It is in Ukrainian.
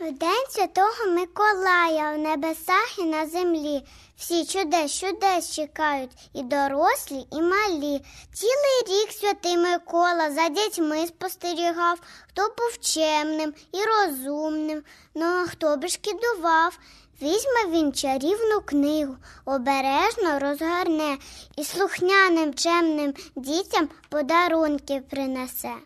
День святого Миколая в небесах і на землі. Всі чудес, чудес чекають і дорослі, і малі. Цілий рік святий Микола за дітьми спостерігав, хто був чемним і розумним, ну а хто би шкідував. Візьме він чарівну книгу, обережно розгорне і слухняним чемним дітям подарунки принесе.